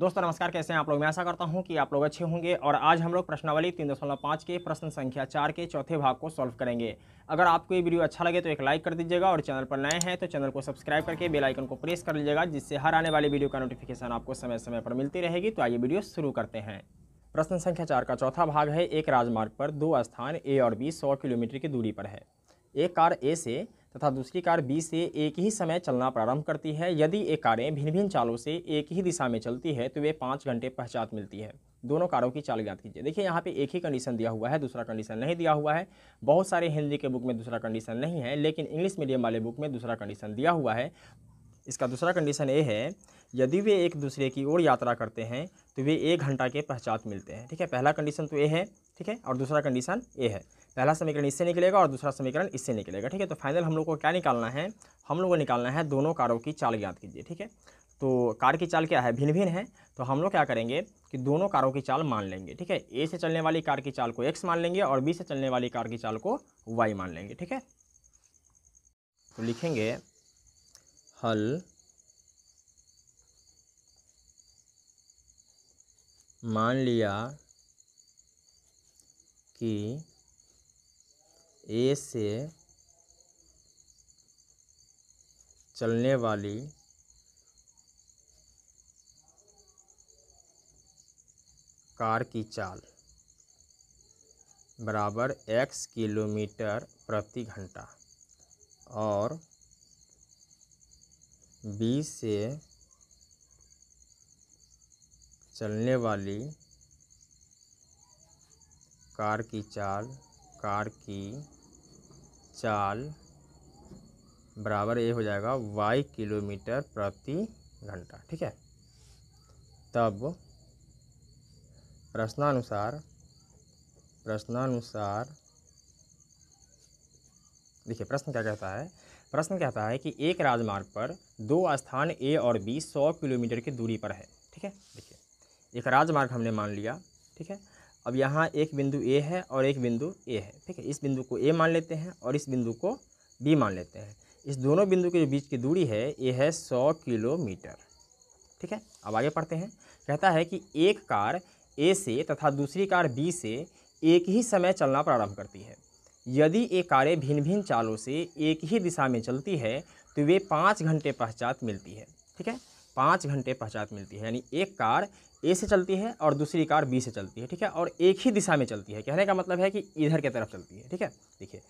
दोस्तों नमस्कार कैसे हैं आप लोग मैं आशा करता हूं कि आप लोग अच्छे होंगे और आज हम लोग प्रश्नावली तीन दशमलव पाँच के प्रश्न संख्या चार के चौथे भाग को सॉल्व करेंगे अगर आपको ये वीडियो अच्छा लगे तो एक लाइक कर दीजिएगा और चैनल पर नए हैं तो चैनल को सब्सक्राइब करके बेल आइकन को प्रेस कर लीजिएगा जिससे हर आने वाली वीडियो का नोटिफिकेशन आपको समय समय पर मिलती रहेगी तो आइए वीडियो शुरू करते हैं प्रश्न संख्या चार का चौथा भाग है एक राजमार्ग पर दो स्थान ए और बी सौ किलोमीटर की दूरी पर है एक कार ए से तथा दूसरी कार बी से एक ही समय चलना प्रारंभ करती है यदि ये कारें भिन्न भिन्न चालों से एक ही दिशा में चलती है तो वे पाँच घंटे पश्चात मिलती है दोनों कारों की चाल ज्ञात कीजिए देखिए यहाँ पे एक ही कंडीशन दिया हुआ है दूसरा कंडीशन नहीं दिया हुआ है बहुत सारे हिंदी के बुक में दूसरा कंडीशन नहीं है लेकिन इंग्लिश मीडियम वाले बुक में दूसरा कंडीशन दिया हुआ है इसका दूसरा कंडीशन ये है यदि वे एक दूसरे की ओर यात्रा करते हैं तो वे एक घंटा के पश्चात मिलते हैं ठीक है पहला कंडीशन तो ये है ठीक है और दूसरा कंडीशन ये है पहला समीकरण इससे निकलेगा और दूसरा समीकरण इससे निकलेगा ठीक है तो फाइनल हम लोग को क्या निकालना है हम लोग को निकालना है दोनों कारों की चाल ज्ञात कीजिए ठीक है तो कार की चाल क्या है भिन्न भिन्न है तो हम लोग क्या करेंगे कि दोनों कारों की चाल मान लेंगे ठीक है ए से चलने वाली कार की चाल को एक्स मान लेंगे और बी से चलने वाली कार की चाल को वाई मान लेंगे ठीक है तो लिखेंगे हल मान लिया कि ए से चलने वाली कार की चाल बराबर एक्स किलोमीटर प्रति घंटा और बी से चलने वाली कार की चाल कार की चाल बराबर ये हो जाएगा वाई किलोमीटर प्रति घंटा ठीक है तब प्रश्नानुसार प्रश्नानुसार देखिए प्रश्न क्या कहता है प्रश्न कहता है कि एक राजमार्ग पर दो स्थान ए और बी सौ किलोमीटर की दूरी पर है ठीक है देखिए एक राजमार्ग हमने मान लिया ठीक है अब यहाँ एक बिंदु ए है और एक बिंदु ए है ठीक है इस बिंदु को ए मान लेते हैं और इस बिंदु को बी मान लेते हैं इस दोनों बिंदु के बीच की दूरी है ये है सौ किलोमीटर ठीक है अब आगे पढ़ते हैं कहता है कि एक कार ए से तथा दूसरी कार बी से एक ही समय चलना प्रारंभ करती है यदि ये कारें भिन्न भिन्न चालों से एक ही दिशा में चलती है तो वे पाँच घंटे पश्चात मिलती है ठीक है पाँच घंटे पश्चात मिलती है यानी एक कार ए से चलती है और दूसरी कार बी से चलती है ठीक है और एक ही दिशा में चलती है कहने का मतलब है कि इधर की तरफ चलती है ठीक है देखिए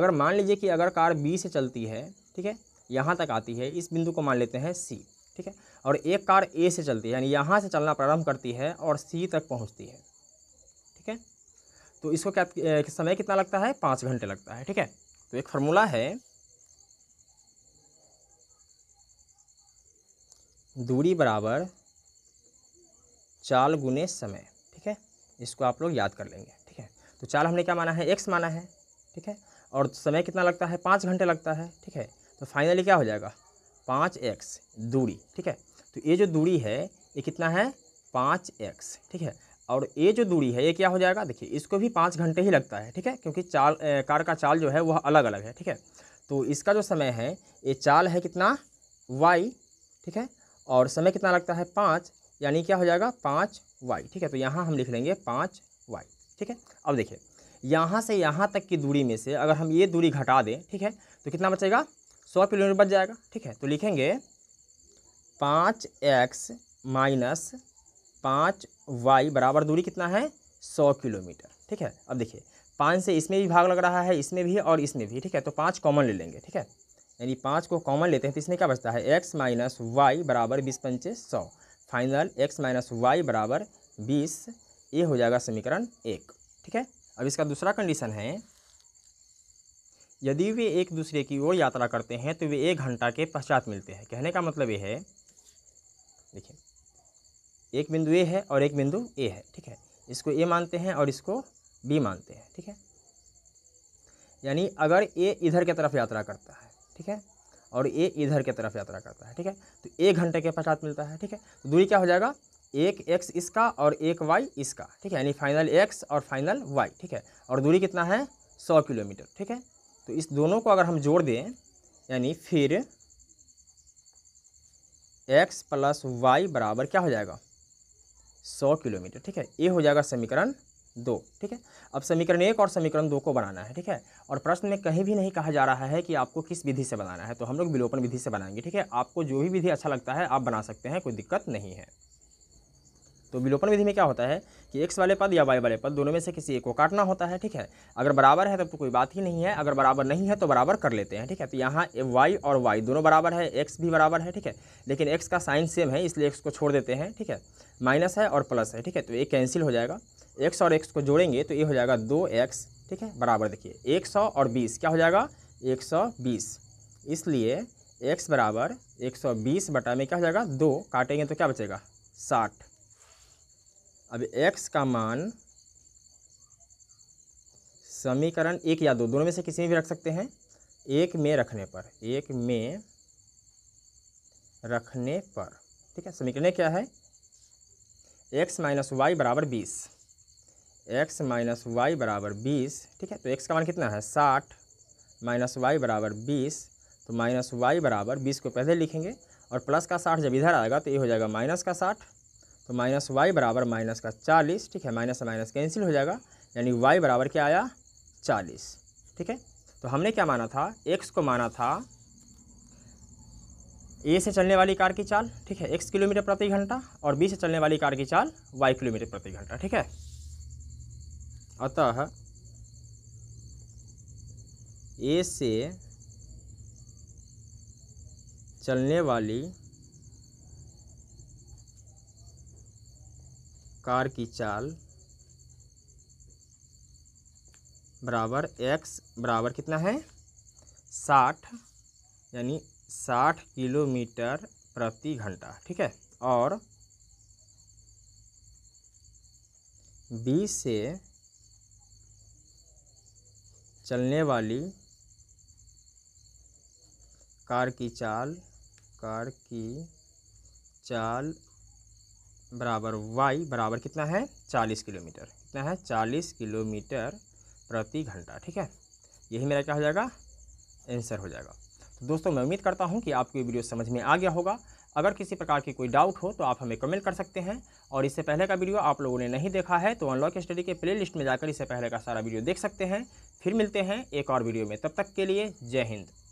अगर मान लीजिए कि अगर कार बी से चलती है ठीक है यहाँ तक आती है इस बिंदु को मान लेते हैं सी ठीक है और एक कार ए से चलती है यानी यहाँ से चलना प्रारंभ करती है और सी तक पहुँचती है ठीक है तो इसको क्या समय कितना लगता है पाँच घंटे लगता है ठीक है तो एक फार्मूला है दूरी बराबर चाल गुने समय ठीक है इसको आप लोग याद कर लेंगे ठीक है तो चाल हमने क्या माना है एक्स माना है ठीक है और समय कितना लगता है पाँच घंटे लगता है ठीक है तो फाइनली क्या हो जाएगा पाँच एक्स दूरी ठीक है तो ये जो दूरी है ये कितना है पाँच एक्स ठीक है और ये जो दूरी है ये क्या हो जाएगा देखिए इसको भी पाँच घंटे ही लगता है ठीक है क्योंकि चाल ए, कार का चाल जो है वह अलग अलग है ठीक है तो इसका जो समय है ये चाल है कितना वाई ठीक है और समय कितना लगता है पाँच यानी क्या हो जाएगा पाँच वाई ठीक है तो यहाँ हम लिख लेंगे पाँच वाई ठीक है अब देखिए यहाँ से यहाँ तक की दूरी में से अगर हम ये दूरी घटा दें ठीक है तो कितना बचेगा सौ किलोमीटर बच जाएगा ठीक है तो लिखेंगे पाँच एक्स माइनस पाँच वाई बराबर दूरी कितना है सौ किलोमीटर ठीक है अब देखिए पाँच से इसमें भी भाग लग रहा है इसमें भी और इसमें भी ठीक है तो पाँच कॉमन ले लेंगे ठीक है यानी पाँच को कॉमन लेते हैं तो इसमें क्या बचता है एक्स माइनस वाई बराबर बीस पंचे सौ फाइनल एक्स माइनस वाई बराबर बीस ये हो जाएगा समीकरण एक ठीक है अब इसका दूसरा कंडीशन है यदि वे एक दूसरे की ओर यात्रा करते हैं तो वे एक घंटा के पश्चात मिलते हैं कहने का मतलब ये है देखिए एक बिंदु ए है और एक बिंदु ए है ठीक है इसको ए मानते हैं और इसको बी मानते हैं ठीक है यानी अगर ए इधर की तरफ यात्रा करता है ठीक है और ए इधर के तरफ यात्रा करता है ठीक है तो एक घंटे के पश्चात मिलता है ठीक है तो दूरी क्या हो जाएगा एक एक्स इसका और एक वाई इसका ठीक है यानी फाइनल एक्स और फाइनल वाई ठीक है और दूरी कितना है सौ किलोमीटर ठीक है तो इस दोनों को अगर हम जोड़ दें यानी फिर एक्स प्लस वाई बराबर क्या हो जाएगा सौ किलोमीटर ठीक है ये हो जाएगा समीकरण दो ठीक है अब समीकरण एक और समीकरण दो को बनाना है ठीक है और प्रश्न में कहीं भी नहीं कहा जा रहा है कि आपको किस विधि से बनाना है तो हम लोग विलोपन विधि से बनाएंगे ठीक है आपको जो भी विधि अच्छा लगता है आप बना सकते हैं कोई दिक्कत नहीं है तो विलोपन विधि में क्या होता है कि एक्स वाले पद या वाई वाले पद दोनों में से किसी एक को काटना होता है ठीक है अगर बराबर है तब तो कोई बात ही नहीं है अगर बराबर नहीं है तो बराबर कर लेते हैं ठीक है तो यहाँ वाई और वाई दोनों बराबर है एक्स भी बराबर है ठीक है लेकिन एक्स का साइन सेम है इसलिए एक्स को छोड़ देते हैं ठीक है माइनस है और प्लस है ठीक है तो ये कैंसिल हो जाएगा एक्स और एक्स को जोड़ेंगे तो ये हो जाएगा दो एक्स ठीक है बराबर देखिए एक सौ और बीस क्या हो जाएगा एक सौ बीस इसलिए एक्स बराबर एक सौ बीस बटा में क्या हो जाएगा दो काटेंगे तो क्या बचेगा साठ अब एक्स का मान समीकरण एक या दो दोनों में से किसी में भी रख सकते हैं एक में रखने पर एक में रखने पर ठीक है समीकरण क्या है एक्स माइनस वाई बराबर बीस एक्स माइनस वाई बराबर बीस ठीक है तो एक्स का मान कितना है साठ माइनस वाई बराबर बीस तो माइनस वाई बराबर बीस को पहले लिखेंगे और प्लस का साठ जब इधर आएगा तो ये हो जाएगा माइनस का साठ तो माइनस वाई बराबर माइनस का चालीस ठीक है माइनस माइनस कैंसिल हो जाएगा यानी वाई बराबर क्या आया चालीस ठीक है तो हमने क्या माना था एक्स को माना था ए से चलने वाली कार की चाल ठीक है एक्स किलोमीटर प्रति घंटा और बी से चलने वाली कार की चाल वाई किलोमीटर प्रति घंटा ठीक है अतः ए से चलने वाली कार की चाल बराबर एक्स बराबर कितना है साठ यानी साठ किलोमीटर प्रति घंटा ठीक है और बी से चलने वाली कार की चाल कार की चाल बराबर वाई बराबर कितना है चालीस किलोमीटर कितना है चालीस किलोमीटर प्रति घंटा ठीक है यही मेरा क्या हो जाएगा आंसर हो जाएगा तो दोस्तों मैं उम्मीद करता हूँ कि आपको ये वीडियो समझ में आ गया होगा अगर किसी प्रकार की कोई डाउट हो तो आप हमें कमेंट कर सकते हैं और इससे पहले का वीडियो आप लोगों ने नहीं देखा है तो अनलॉक स्टडी के प्ले लिस्ट में जाकर इससे पहले का सारा वीडियो देख सकते हैं फिर मिलते हैं एक और वीडियो में तब तक के लिए जय हिंद